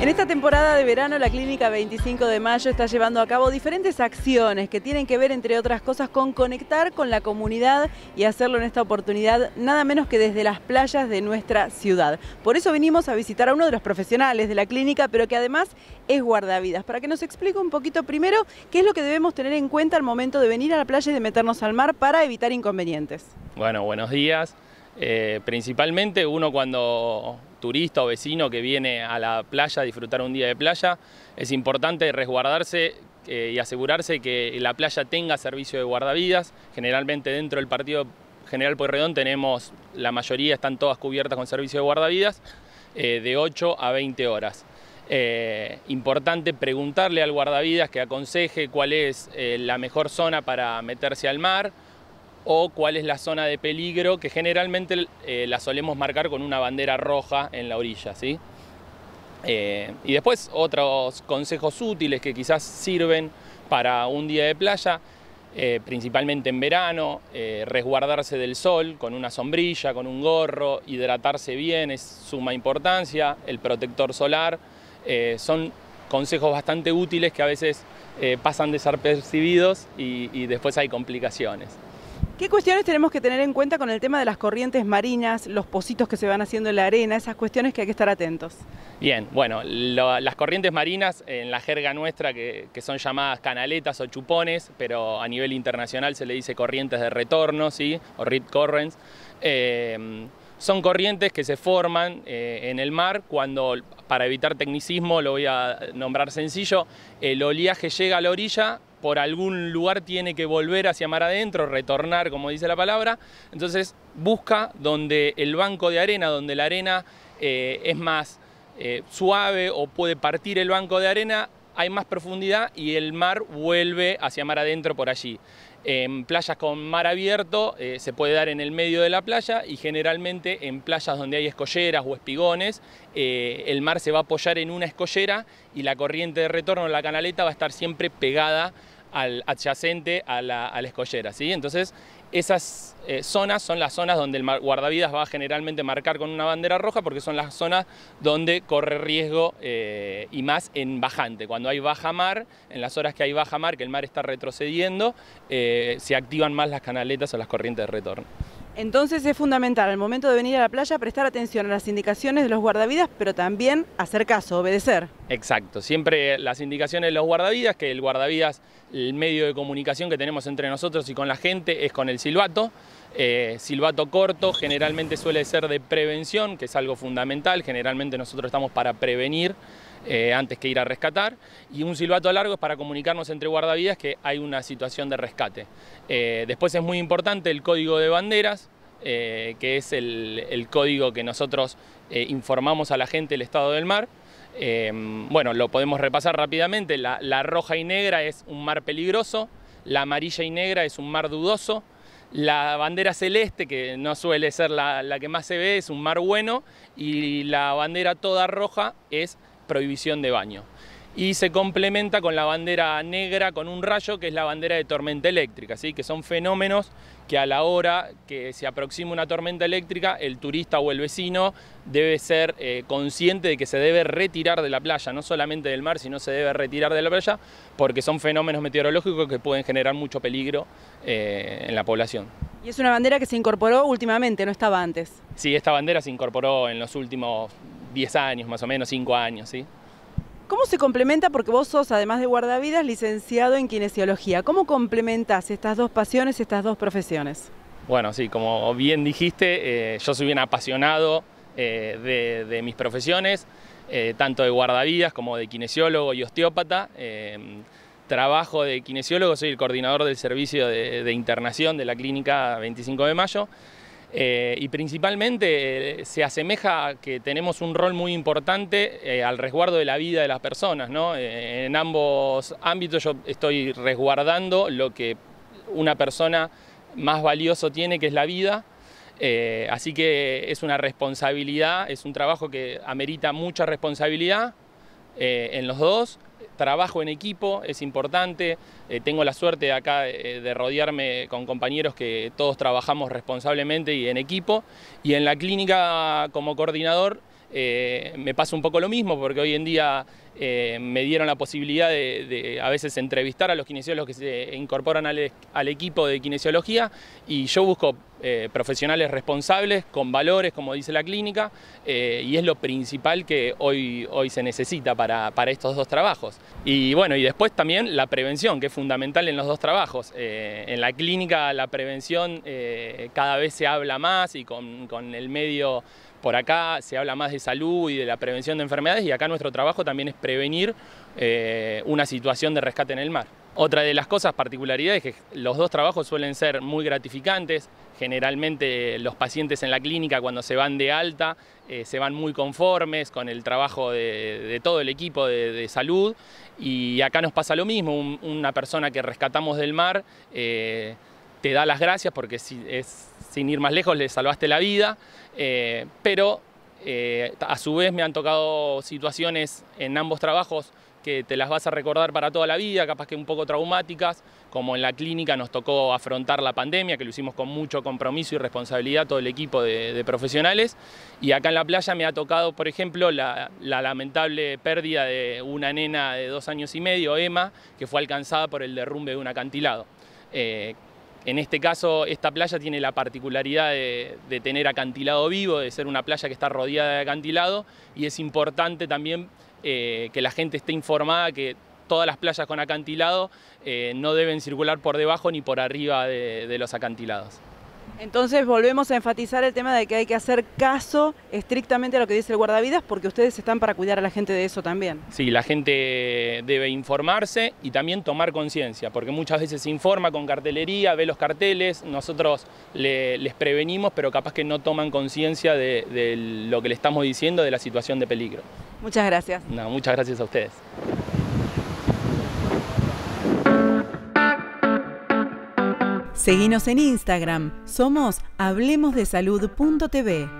En esta temporada de verano, la Clínica 25 de Mayo está llevando a cabo diferentes acciones que tienen que ver, entre otras cosas, con conectar con la comunidad y hacerlo en esta oportunidad nada menos que desde las playas de nuestra ciudad. Por eso vinimos a visitar a uno de los profesionales de la clínica, pero que además es guardavidas, para que nos explique un poquito primero qué es lo que debemos tener en cuenta al momento de venir a la playa y de meternos al mar para evitar inconvenientes. Bueno, buenos días. Eh, principalmente uno cuando turista o vecino que viene a la playa a disfrutar un día de playa, es importante resguardarse eh, y asegurarse que la playa tenga servicio de guardavidas. Generalmente dentro del partido General Pueyrredón tenemos, la mayoría están todas cubiertas con servicio de guardavidas, eh, de 8 a 20 horas. Eh, importante preguntarle al guardavidas que aconseje cuál es la mejor zona para meterse al mar, o cuál es la zona de peligro que generalmente eh, la solemos marcar con una bandera roja en la orilla. ¿sí? Eh, y después otros consejos útiles que quizás sirven para un día de playa, eh, principalmente en verano, resguardarse del sol con una sombrilla, con un gorro, hidratarse bien es suma importancia, el protector solar, son consejos bastante útiles que a veces pasan desapercibidos y, y después hay complicaciones. ¿Qué cuestiones tenemos que tener en cuenta con el tema de las corrientes marinas, los pocitos que se van haciendo en la arena, esas cuestiones que hay que estar atentos? Bien, bueno, las corrientes marinas en la jerga nuestra que, son llamadas canaletas o chupones, pero a nivel internacional se le dice corrientes de retorno, ¿sí? O rip currents. Eh, son corrientes que se forman eh, en el mar cuando, para evitar tecnicismo, lo voy a nombrar sencillo, el oleaje llega a la orilla, por algún lugar tiene que volver hacia mar adentro, retornar, como dice la palabra, entonces busca donde el banco de arena, donde la arena eh, es más eh, suave o puede partir el banco de arena, hay más profundidad y el mar vuelve hacia mar adentro por allí. En playas con mar abierto eh, se puede dar en el medio de la playa y generalmente en playas donde hay escolleras o espigones, eh, el mar se va a apoyar en una escollera y la corriente de retorno la canaleta va a estar siempre pegada al adyacente a la, escollera. ¿sí? Entonces esas eh, zonas son las zonas donde el guardavidas va a generalmente marcar con una bandera roja porque son las zonas donde corre riesgo eh, y más en bajante. Cuando hay baja mar, en las horas que hay baja mar, que el mar está retrocediendo, eh, se activan más las canaletas o las corrientes de retorno. Entonces es fundamental al momento de venir a la playa prestar atención a las indicaciones de los guardavidas, pero también hacer caso, obedecer. Exacto, siempre las indicaciones de los guardavidas, que el guardavidas, el medio de comunicación que tenemos entre nosotros y con la gente es con el silbato. Eh, silbato corto generalmente suele ser de prevención, que es algo fundamental, generalmente nosotros estamos para prevenir. Eh, antes que ir a rescatar. Y un silbato largo es para comunicarnos entre guardavidas que hay una situación de rescate. Eh, después es muy importante el código de banderas, eh, que es el, código que nosotros informamos a la gente del estado del mar. bueno, lo podemos repasar rápidamente. La, roja y negra es un mar peligroso, la amarilla y negra es un mar dudoso, la bandera celeste, que no suele ser la, la, que más se ve, es un mar bueno, y la bandera toda roja es prohibición de baño. Y se complementa con la bandera negra con un rayo, que es la bandera de tormenta eléctrica, así que son fenómenos que a la hora que se aproxima una tormenta eléctrica, el turista o el vecino debe ser eh, consciente de que se debe retirar de la playa, no solamente del mar, sino se debe retirar de la playa, porque son fenómenos meteorológicos que pueden generar mucho peligro eh, en la población. Y es una bandera que se incorporó últimamente, no estaba antes. Sí, esta bandera se incorporó en los últimos 10 años más o menos, 5 años, ¿sí? ¿Cómo se complementa? Porque vos sos, además de guardavidas, licenciado en kinesiología. ¿Cómo complementas estas dos pasiones, estas dos profesiones? Bueno, sí, como bien dijiste, eh, yo soy bien apasionado eh, de, mis profesiones, eh, tanto de guardavidas como de kinesiólogo y osteópata. trabajo de kinesiólogo, soy el coordinador del servicio de, de internación de la clínica 25 de mayo. Eh, y principalmente eh, se asemeja a que tenemos un rol muy importante eh, al resguardo de la vida de las personas. ¿no? en ambos ámbitos yo estoy resguardando lo que una persona más valioso tiene, que es la vida. así que es una responsabilidad, es un trabajo que amerita mucha responsabilidad eh, en los dos. Trabajo en equipo, es importante. Eh, tengo la suerte acá eh, de rodearme con compañeros que todos trabajamos responsablemente y en equipo. Y en la clínica como coordinador eh, me pasa un poco lo mismo porque hoy en día eh, me dieron la posibilidad de, a veces entrevistar a los kinesiólogos que se incorporan al, equipo de kinesiología y yo busco eh, profesionales responsables con valores, como dice la clínica, y es lo principal que hoy, hoy se necesita para, estos dos trabajos. Y bueno, y después también la prevención, que es fundamental en los dos trabajos. en la clínica la prevención cada vez se habla más y con, con el medio por acá se habla más de salud y de la prevención de enfermedades y acá nuestro trabajo también es prevenir eh, una situación de rescate en el mar. Otra de las cosas, particularidades, es que los dos trabajos suelen ser muy gratificantes. Generalmente los pacientes en la clínica cuando se van de alta eh, se van muy conformes con el trabajo de, todo el equipo de, salud y acá nos pasa lo mismo, una persona que rescatamos del mar eh, te da las gracias porque es sin ir más lejos, le salvaste la vida, eh, pero eh, a su vez me han tocado situaciones en ambos trabajos que te las vas a recordar para toda la vida, capaz que un poco traumáticas, como en la clínica nos tocó afrontar la pandemia, que lo hicimos con mucho compromiso y responsabilidad todo el equipo de, profesionales, y acá en la playa me ha tocado, por ejemplo, la, lamentable pérdida de una nena de dos años y medio, Emma, que fue alcanzada por el derrumbe de un acantilado. Eh, en este caso, esta playa tiene la particularidad de, tener acantilado vivo, de ser una playa que está rodeada de acantilado y es importante también eh, que la gente esté informada que todas las playas con acantilado eh, no deben circular por debajo ni por arriba de los acantilados. Entonces volvemos a enfatizar el tema de que hay que hacer caso estrictamente a lo que dice el guardavidas porque ustedes están para cuidar a la gente de eso también. Sí, la gente debe informarse y también tomar conciencia porque muchas veces se informa con cartelería, ve los carteles, nosotros les prevenimos pero capaz que no toman conciencia de, de lo que le estamos diciendo, de la situación de peligro. Muchas gracias. No, muchas gracias a ustedes. seguimos en Instagram, somos hablemosdesalud.tv.